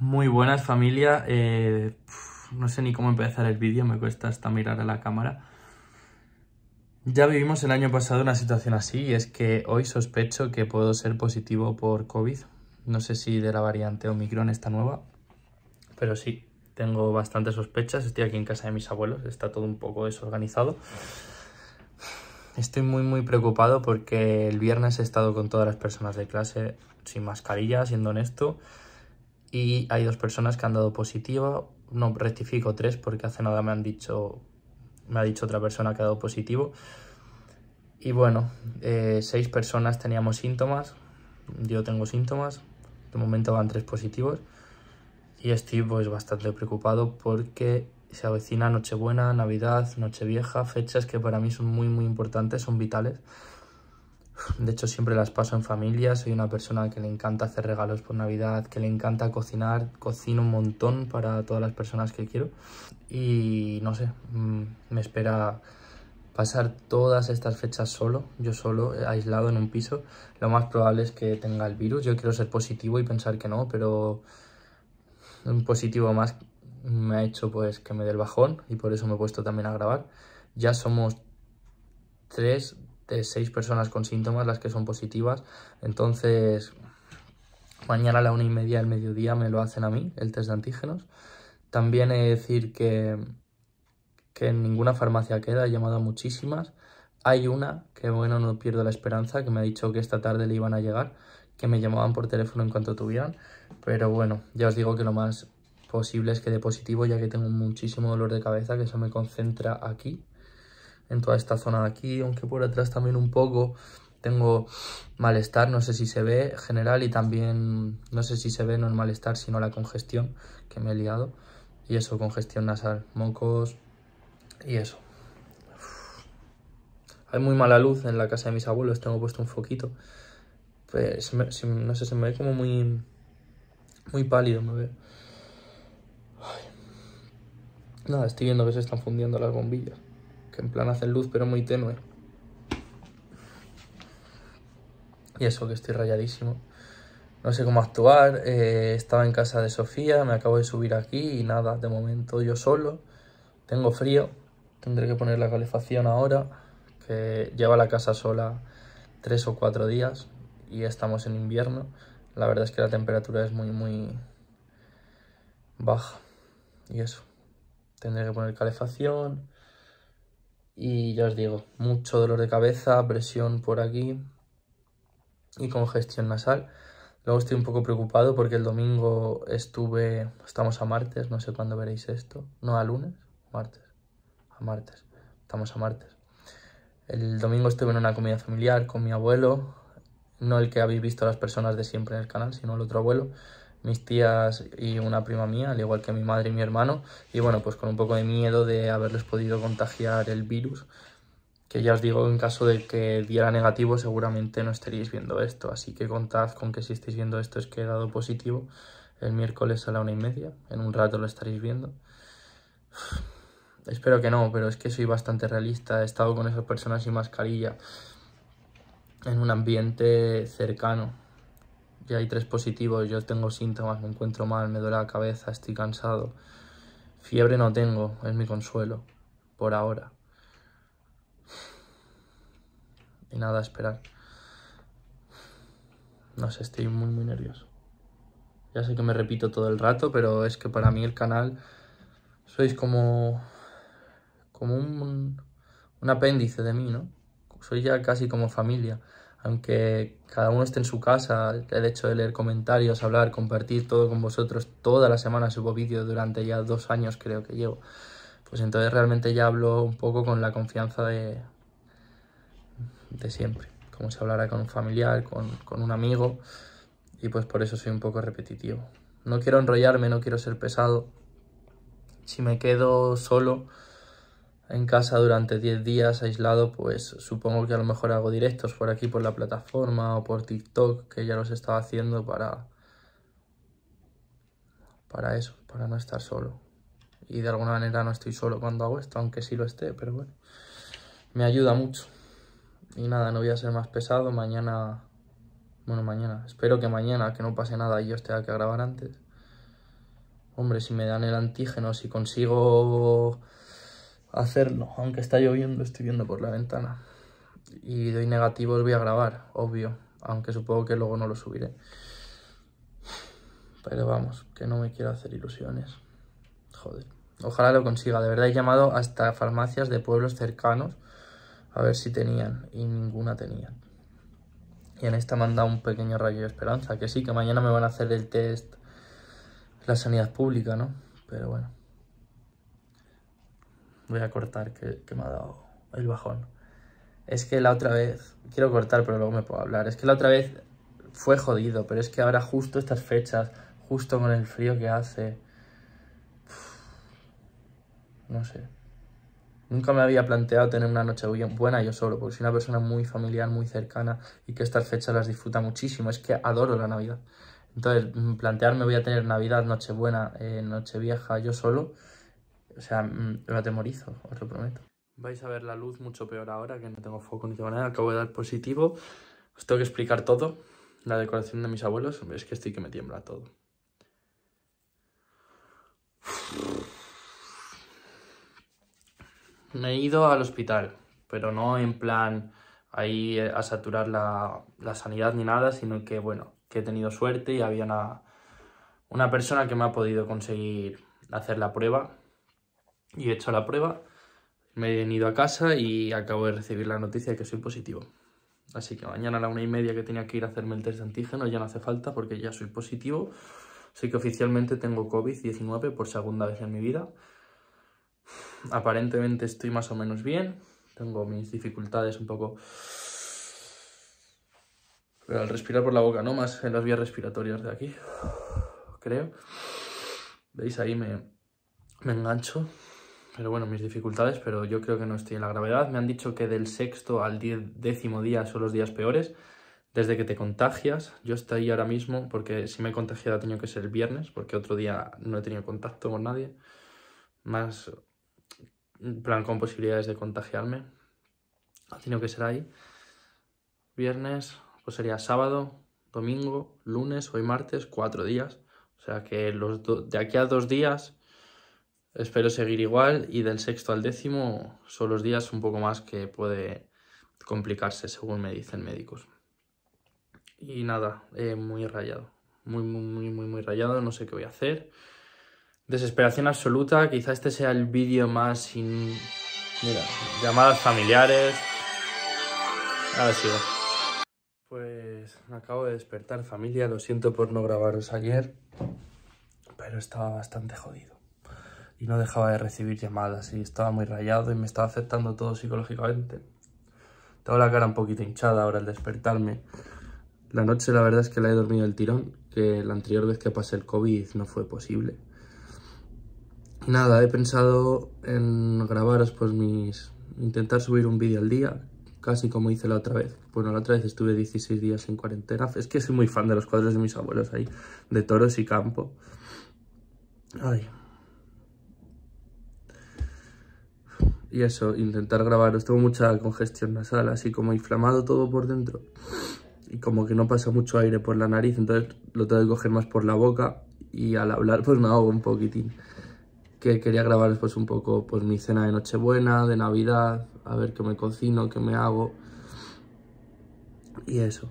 Muy buenas familia, eh, no sé ni cómo empezar el vídeo, me cuesta hasta mirar a la cámara. Ya vivimos el año pasado una situación así y es que hoy sospecho que puedo ser positivo por COVID. No sé si de la variante Omicron esta nueva, pero sí, tengo bastantes sospechas. Estoy aquí en casa de mis abuelos, está todo un poco desorganizado. Estoy muy muy preocupado porque el viernes he estado con todas las personas de clase sin mascarilla, siendo honesto y hay dos personas que han dado positiva, no, rectifico tres porque hace nada me han dicho, me ha dicho otra persona que ha dado positivo. Y bueno, eh, seis personas teníamos síntomas, yo tengo síntomas, de momento van tres positivos y estoy pues bastante preocupado porque se avecina Nochebuena, Navidad, Nochevieja, fechas que para mí son muy muy importantes, son vitales. De hecho, siempre las paso en familia. Soy una persona que le encanta hacer regalos por Navidad, que le encanta cocinar. Cocino un montón para todas las personas que quiero. Y no sé, mm, me espera pasar todas estas fechas solo, yo solo, eh, aislado en un piso. Lo más probable es que tenga el virus. Yo quiero ser positivo y pensar que no, pero un positivo más me ha hecho pues que me dé el bajón y por eso me he puesto también a grabar. Ya somos tres de seis personas con síntomas las que son positivas. Entonces, mañana a la una y media del mediodía me lo hacen a mí, el test de antígenos. También he de decir que, que en ninguna farmacia queda, he llamado a muchísimas. Hay una que, bueno, no pierdo la esperanza, que me ha dicho que esta tarde le iban a llegar, que me llamaban por teléfono en cuanto tuvieran. Pero bueno, ya os digo que lo más posible es que de positivo, ya que tengo muchísimo dolor de cabeza, que eso me concentra aquí en toda esta zona de aquí, aunque por atrás también un poco tengo malestar, no sé si se ve general y también no sé si se ve no el malestar sino la congestión que me he liado y eso, congestión nasal, mocos y eso. Hay muy mala luz en la casa de mis abuelos, tengo puesto un foquito. Pues, no sé, se me ve como muy, muy pálido, me veo. Nada, estoy viendo que se están fundiendo las bombillas en plan hacen luz pero muy tenue. Y eso que estoy rayadísimo. No sé cómo actuar, eh, estaba en casa de Sofía, me acabo de subir aquí y nada, de momento yo solo. Tengo frío, tendré que poner la calefacción ahora, que lleva la casa sola tres o cuatro días y estamos en invierno. La verdad es que la temperatura es muy, muy baja. Y eso, tendré que poner calefacción, y ya os digo, mucho dolor de cabeza, presión por aquí y congestión nasal. Luego estoy un poco preocupado porque el domingo estuve, estamos a martes, no sé cuándo veréis esto, no a lunes, martes, a martes, estamos a martes. El domingo estuve en una comida familiar con mi abuelo, no el que habéis visto a las personas de siempre en el canal, sino el otro abuelo, mis tías y una prima mía, al igual que mi madre y mi hermano, y bueno, pues con un poco de miedo de haberles podido contagiar el virus, que ya os digo, en caso de que diera negativo seguramente no estaríais viendo esto, así que contad con que si estáis viendo esto es que he dado positivo el miércoles a la una y media, en un rato lo estaréis viendo. Espero que no, pero es que soy bastante realista, he estado con esas personas sin mascarilla en un ambiente cercano, ya hay tres positivos, yo tengo síntomas, me encuentro mal, me duele la cabeza, estoy cansado. Fiebre no tengo, es mi consuelo, por ahora. Y nada, a esperar. No sé, estoy muy, muy nervioso. Ya sé que me repito todo el rato, pero es que para mí el canal sois como, como un, un apéndice de mí, ¿no? Soy ya casi como familia aunque cada uno esté en su casa, el hecho de leer comentarios, hablar, compartir todo con vosotros, toda la semana subo vídeos durante ya dos años creo que llevo, pues entonces realmente ya hablo un poco con la confianza de, de siempre, como si hablara con un familiar, con, con un amigo, y pues por eso soy un poco repetitivo. No quiero enrollarme, no quiero ser pesado. Si me quedo solo, en casa durante 10 días aislado, pues supongo que a lo mejor hago directos por aquí, por la plataforma o por TikTok, que ya los estaba haciendo para, para eso, para no estar solo. Y de alguna manera no estoy solo cuando hago esto, aunque sí lo esté, pero bueno, me ayuda mucho. Y nada, no voy a ser más pesado, mañana, bueno, mañana, espero que mañana, que no pase nada y yo esté tenga que grabar antes. Hombre, si me dan el antígeno, si consigo hacerlo, aunque está lloviendo, estoy viendo por la ventana. Y doy negativos, voy a grabar, obvio, aunque supongo que luego no lo subiré. Pero vamos, que no me quiero hacer ilusiones. Joder. Ojalá lo consiga. De verdad he llamado hasta farmacias de pueblos cercanos a ver si tenían y ninguna tenían. Y en esta me han dado un pequeño rayo de esperanza, que sí, que mañana me van a hacer el test la sanidad pública, ¿no? Pero bueno. Voy a cortar que, me ha dado el bajón. Es que la otra vez... Quiero cortar, pero luego me puedo hablar. Es que la otra vez fue jodido, pero es que ahora justo estas fechas, justo con el frío que hace... No sé. Nunca me había planteado tener una noche buena yo solo, porque soy una persona muy familiar, muy cercana y que estas fechas las disfruta muchísimo. Es que adoro la Navidad. Entonces, mm, plantearme voy a tener Navidad, Nochebuena, noche eh, Nochevieja yo solo, o sea, me mm, atemorizo, os lo prometo. Vais a ver la luz mucho peor ahora, que no tengo foco ni tengo nada, acabo de dar positivo. Os tengo que explicar todo, la decoración de mis abuelos, es que estoy que me tiembla todo. Me he ido al hospital, pero no en plan ahí eh, a saturar la, sanidad ni nada, sino que, bueno, que he tenido suerte y había una, una persona que me ha podido conseguir hacer la prueba y he hecho la prueba, me he venido a casa y acabo de recibir la noticia de que soy positivo. Así que mañana a la una y media que tenía que ir a hacerme el test de antígeno ya no hace falta porque ya soy positivo. Así que oficialmente tengo COVID-19 por segunda vez en mi vida. Aparentemente estoy más o menos bien. Tengo mis dificultades un poco... Pero al respirar por la boca, no más en las vías respiratorias de aquí. Creo. ¿Veis? Ahí me, me engancho pero bueno, mis dificultades, pero yo creo que no estoy en la gravedad. Me han dicho que del sexto al décimo día son los días peores, desde que te contagias. Yo estoy ahí ahora mismo, porque si me he contagiado ha tenido que ser el viernes, porque otro día no he tenido contacto con nadie, más plan con posibilidades de contagiarme. Ha tenido que ser ahí. Viernes, pues sería sábado, domingo, lunes, hoy martes, cuatro días. O sea que los de aquí a dos días Espero seguir igual y del sexto al décimo son los días un poco más que puede complicarse, según me dicen médicos. Y nada, eh, muy rayado. Muy, muy, muy, muy, muy rayado. No sé qué voy a hacer. Desesperación absoluta. Quizá este sea el vídeo más sin... Mira, llamadas familiares. Ahora va. Pues acabo de despertar, familia. Lo siento por no grabaros ayer. Pero estaba bastante jodido y no dejaba de recibir llamadas y estaba muy rayado y me estaba afectando todo psicológicamente. Tengo la cara un poquito hinchada ahora al despertarme. La noche la verdad es que la he dormido el tirón, que la anterior vez que pasé el COVID no fue posible. nada, he pensado en grabaros pues mis... intentar subir un vídeo al día, casi como hice la otra vez. Bueno, la otra vez estuve 16 días en cuarentena. Es que soy muy fan de los cuadros de mis abuelos ahí, de toros y campo. Ay, y eso, intentar grabaros. Tengo mucha congestión nasal, así como inflamado todo por dentro y como que no pasa mucho aire por la nariz, entonces lo tengo que coger más por la boca y al hablar pues me ahogo un poquitín. Que quería grabar después un poco pues mi cena de Nochebuena, de Navidad, a ver qué me cocino, qué me hago y eso.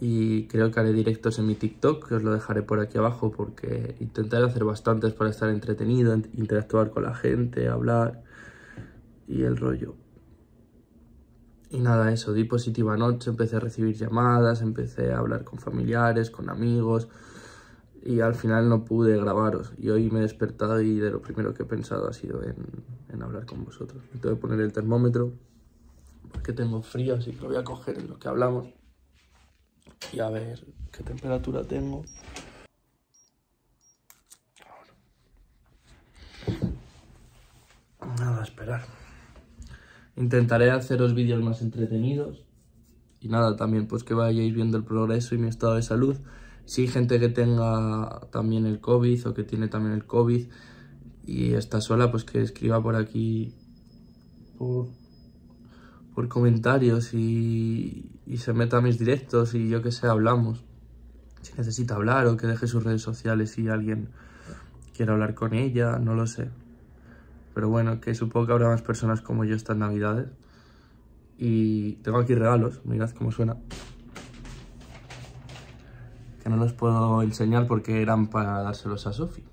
Y creo que haré directos en mi TikTok, que os lo dejaré por aquí abajo porque intentaré hacer bastantes para estar entretenido, interactuar con la gente, hablar y el rollo. Y nada, eso, di positiva noche, empecé a recibir llamadas, empecé a hablar con familiares, con amigos y al final no pude grabaros. Y hoy me he despertado y de lo primero que he pensado ha sido en, hablar con vosotros. Me tengo que poner el termómetro porque tengo frío, así que lo voy a coger en lo que hablamos y a ver qué temperatura tengo. Nada, a esperar. Intentaré haceros vídeos más entretenidos. Y nada, también pues que vayáis viendo el progreso y mi estado de salud. Si hay gente que tenga también el COVID o que tiene también el COVID y está sola, pues que escriba por aquí por, comentarios y, y se meta a mis directos y yo que sé, hablamos. Si necesita hablar o que deje sus redes sociales si alguien quiere hablar con ella, no lo sé. Pero bueno, que supongo que habrá más personas como yo estas navidades. Y tengo aquí regalos, mirad cómo suena. Que no los puedo enseñar porque eran para dárselos a Sofi.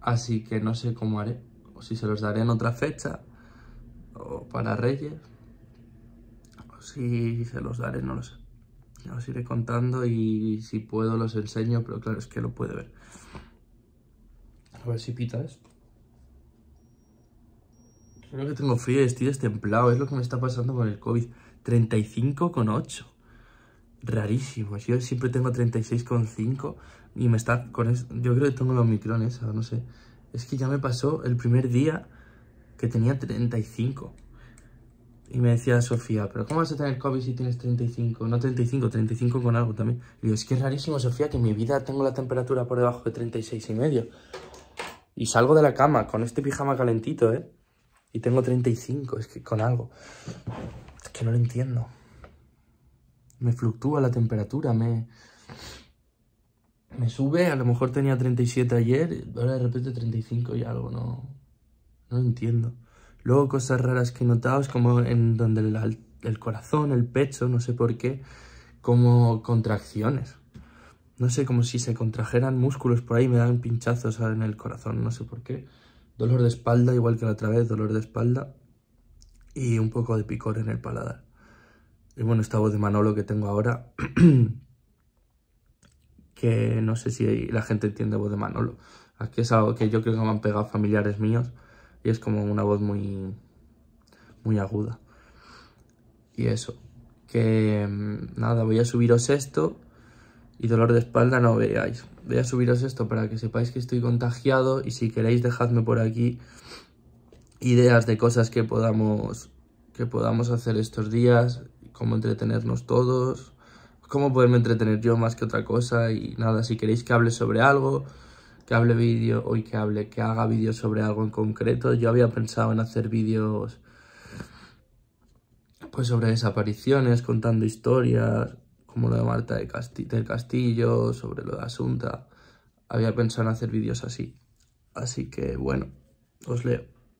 Así que no sé cómo haré. O si se los daré en otra fecha. O para Reyes. O si se los daré, no lo sé. Ya os iré contando y si puedo los enseño, pero claro, es que lo puede ver. A ver si pita esto. Creo que tengo frío y estoy destemplado. Es lo que me está pasando con el COVID. 35,8. Rarísimo. Yo siempre tengo 36,5 y me está con... Es... Yo creo que tengo los micrones, no sé. Es que ya me pasó el primer día que tenía 35. Y me decía Sofía, ¿pero cómo vas a tener COVID si tienes 35? No 35, 35 con algo también. Y digo, es que es rarísimo, Sofía, que en mi vida tengo la temperatura por debajo de 36,5. y medio. Y salgo de la cama con este pijama calentito, ¿eh? Y tengo 35, es que con algo. Es que no lo entiendo. Me fluctúa la temperatura, me... Me sube, a lo mejor tenía 37 ayer, ahora de repente 35 y algo, no... No entiendo. Luego cosas raras que he notado es como en donde el, el corazón, el pecho, no sé por qué, como contracciones. No sé, como si se contrajeran músculos por ahí, me dan pinchazos en el corazón, no sé por qué dolor de espalda, igual que la otra vez, dolor de espalda y un poco de picor en el paladar. Y bueno, esta voz de Manolo que tengo ahora, que no sé si la gente entiende voz de Manolo. Aquí es algo que yo creo que me han pegado familiares míos y es como una voz muy, muy aguda. Y eso, que mm, nada, voy a subiros esto y dolor de espalda no veáis. Voy a subiros esto para que sepáis que estoy contagiado y si queréis dejadme por aquí ideas de cosas que podamos, que podamos hacer estos días, cómo entretenernos todos, cómo poderme entretener yo más que otra cosa y nada, si queréis que hable sobre algo, que hable vídeo, hoy que hable, que haga vídeo sobre algo en concreto. Yo había pensado en hacer vídeos pues sobre desapariciones, contando historias, como lo de Marta del Castillo, del Castillo sobre lo de Asunta. Había pensado en hacer vídeos así. Así que bueno, os leo.